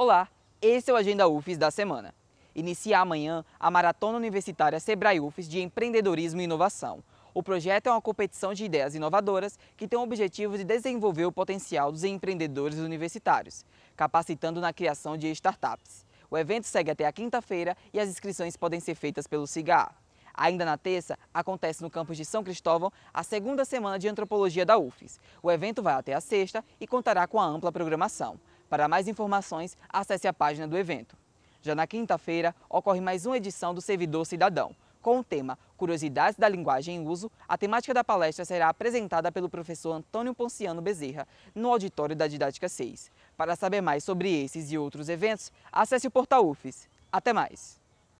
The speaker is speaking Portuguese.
Olá, esse é o Agenda UFES da semana. Inicia amanhã a Maratona Universitária Sebrae UFES de Empreendedorismo e Inovação. O projeto é uma competição de ideias inovadoras que tem o objetivo de desenvolver o potencial dos empreendedores universitários, capacitando na criação de startups. O evento segue até a quinta-feira e as inscrições podem ser feitas pelo CIGA. Ainda na terça, acontece no campus de São Cristóvão a segunda semana de antropologia da UFES. O evento vai até a sexta e contará com a ampla programação. Para mais informações, acesse a página do evento. Já na quinta-feira, ocorre mais uma edição do Servidor Cidadão. Com o tema Curiosidades da Linguagem em Uso, a temática da palestra será apresentada pelo professor Antônio Ponciano Bezerra, no auditório da Didática 6. Para saber mais sobre esses e outros eventos, acesse o portal UFES. Até mais!